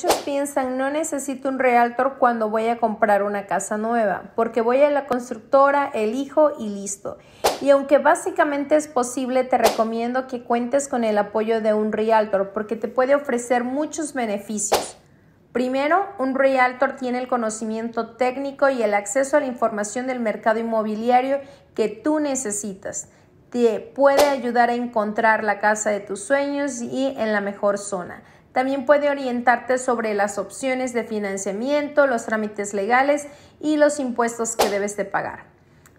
Muchos piensan, no necesito un realtor cuando voy a comprar una casa nueva, porque voy a la constructora, elijo y listo. Y aunque básicamente es posible, te recomiendo que cuentes con el apoyo de un realtor, porque te puede ofrecer muchos beneficios. Primero, un realtor tiene el conocimiento técnico y el acceso a la información del mercado inmobiliario que tú necesitas. Te puede ayudar a encontrar la casa de tus sueños y en la mejor zona. También puede orientarte sobre las opciones de financiamiento, los trámites legales y los impuestos que debes de pagar.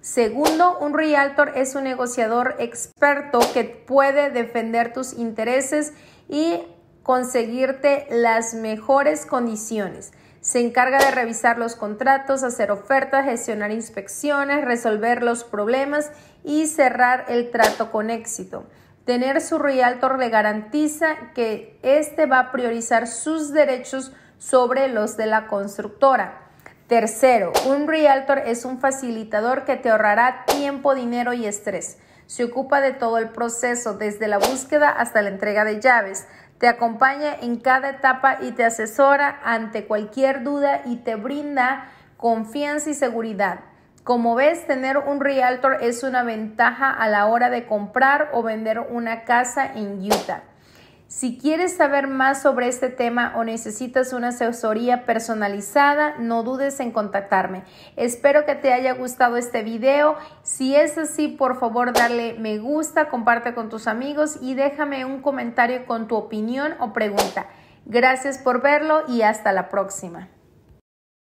Segundo, un realtor es un negociador experto que puede defender tus intereses y conseguirte las mejores condiciones. Se encarga de revisar los contratos, hacer ofertas, gestionar inspecciones, resolver los problemas y cerrar el trato con éxito. Tener su realtor le garantiza que éste va a priorizar sus derechos sobre los de la constructora. Tercero, un realtor es un facilitador que te ahorrará tiempo, dinero y estrés. Se ocupa de todo el proceso, desde la búsqueda hasta la entrega de llaves. Te acompaña en cada etapa y te asesora ante cualquier duda y te brinda confianza y seguridad. Como ves, tener un realtor es una ventaja a la hora de comprar o vender una casa en Utah. Si quieres saber más sobre este tema o necesitas una asesoría personalizada, no dudes en contactarme. Espero que te haya gustado este video. Si es así, por favor, dale me gusta, comparte con tus amigos y déjame un comentario con tu opinión o pregunta. Gracias por verlo y hasta la próxima.